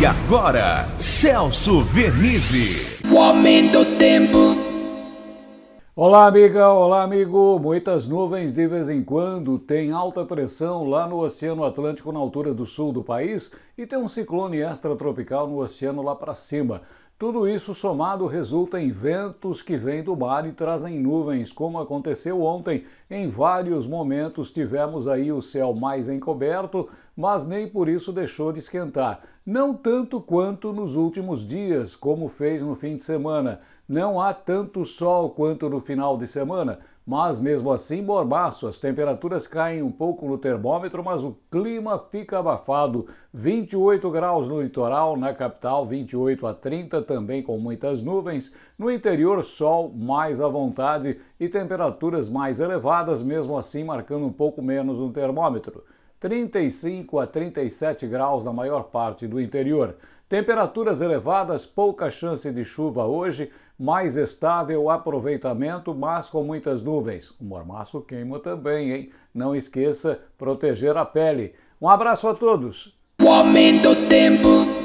E agora, Celso Vernizzi. O aumento do tempo. Olá, amiga, olá, amigo. Muitas nuvens de vez em quando, tem alta pressão lá no Oceano Atlântico, na altura do sul do país, e tem um ciclone extratropical no oceano lá para cima. Tudo isso somado resulta em ventos que vêm do mar e trazem nuvens, como aconteceu ontem. Em vários momentos tivemos aí o céu mais encoberto, mas nem por isso deixou de esquentar. Não tanto quanto nos últimos dias, como fez no fim de semana. Não há tanto sol quanto no final de semana, mas mesmo assim, mormaço, as temperaturas caem um pouco no termômetro, mas o clima fica abafado. 28 graus no litoral, na capital 28 a 30, também com muitas nuvens. No interior, sol mais à vontade e temperaturas mais elevadas, mesmo assim marcando um pouco menos no termômetro. 35 a 37 graus na maior parte do interior. Temperaturas elevadas, pouca chance de chuva hoje, mais estável o aproveitamento, mas com muitas nuvens. O mormaço queima também, hein? Não esqueça proteger a pele. Um abraço a todos. O aumento do tempo.